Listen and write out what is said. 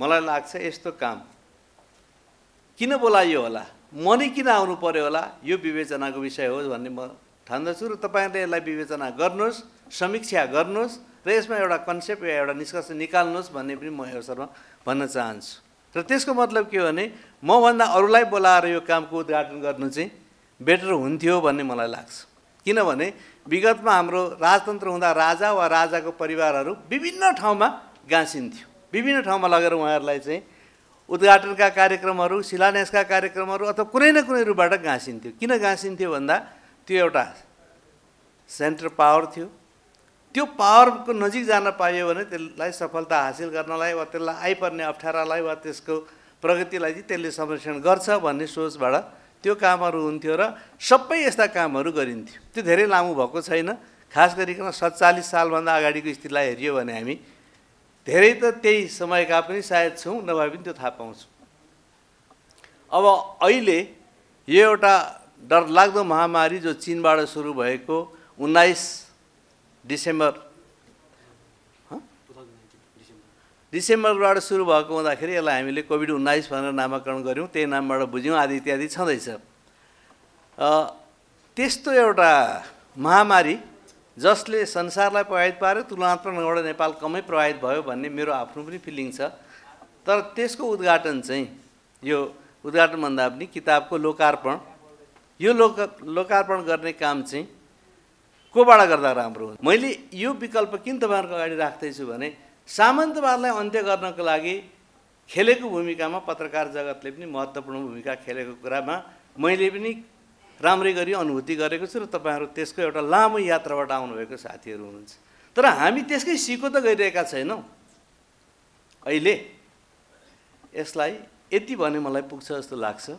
मलाई लाग्छ यस्तो काम किन बोलाइयो होला मनी किन आउनु पऱ्यो होला यो विवेचनाको विषय हो भन्ने म ठान्दछु र तपाईँहरूले यसलाई विवेचना गर्नुहोस् समीक्षा गर्नुहोस् र यसमा एउटा कन्सेप्ट या एउटा निष्कर्ष निकाल्नुहोस् भन्ने पनि म अवसरमा भन्न चाहन्छु र त्यसको मतलब के हो भने मभन्दा अरूलाई बोलाएर यो कामको उद्घाटन गर्नु चाहिँ बेटर हुन्थ्यो भन्ने मलाई लाग्छ किनभने विगतमा हाम्रो राजतन्त्र हुँदा राजा वा राजाको परिवारहरू विभिन्न ठाउँमा गाँसिन्थ्यो विभिन्न ठाउँमा लगेर उहाँहरूलाई चाहिँ उद्घाटनका कार्यक्रमहरू शिलान्यासका कार्यक्रमहरू अथवा कुनै न कुनै रूपबाट घाँसिन्थ्यो किन घाँसिन्थ्यो भन्दा त्यो एउटा सेन्टर पावर थियो त्यो पावरको नजिक जान पाइयो भने त्यसलाई सफलता हासिल गर्नलाई वा त्यसलाई आइपर्ने अप्ठ्यारालाई वा त्यसको प्रगतिलाई चाहिँ त्यसले संरक्षण गर्छ भन्ने सोचबाट त्यो कामहरू हुन्थ्यो र सबै यस्ता कामहरू गरिन्थ्यो त्यो धेरै लामो भएको छैन खास गरिकन सत्तालिस सालभन्दा अगाडिको स्थितिलाई हेऱ्यो भने हामी धेरै त त्यही समयका पनि सायद छौँ नभए पनि त्यो थाहा पाउँछौँ अब अहिले यो एउटा डरलाग्दो महामारी जो चिनबाट सुरु भएको उन्नाइस डिसेम्बर डिसेम्बरबाट सुरु भएको हुँदाखेरि यसलाई हामीले कोभिड उन्नाइस भनेर नामाकरण गऱ्यौँ त्यही नामबाट बुझ्यौँ आदि इत्यादि छँदैछ त्यस्तो एउटा महामारी जसले संसारलाई प्रभावित पार्यो तुलनात्मक ढङ्गबाट नेपाल कमै प्रभावित भयो भन्ने मेरो आफ्नो पनि फिलिङ छ तर त्यसको उद्घाटन चाहिँ यो उद्घाटनभन्दा पनि किताबको लोकार्पण यो लोक लोकार्पण गर्ने काम चाहिँ कोबाट गर्दा राम्रो हुन्छ मैले यो विकल्प किन तपाईँहरूको अगाडि राख्दैछु भने सामन्तवादलाई अन्त्य गर्नको लागि खेलेको भूमिकामा पत्रकार जगतले पनि महत्त्वपूर्ण भूमिका खेलेको कुरामा मैले पनि राम्रै गरी अनुभूति गरेको छु र तपाईँहरू त्यसको एउटा लामो यात्राबाट आउनुभएको साथीहरू हुनुहुन्छ तर हामी त्यसकै सिको त गइरहेका छैनौँ अहिले यसलाई यति भने मलाई पुग्छ जस्तो लाग्छ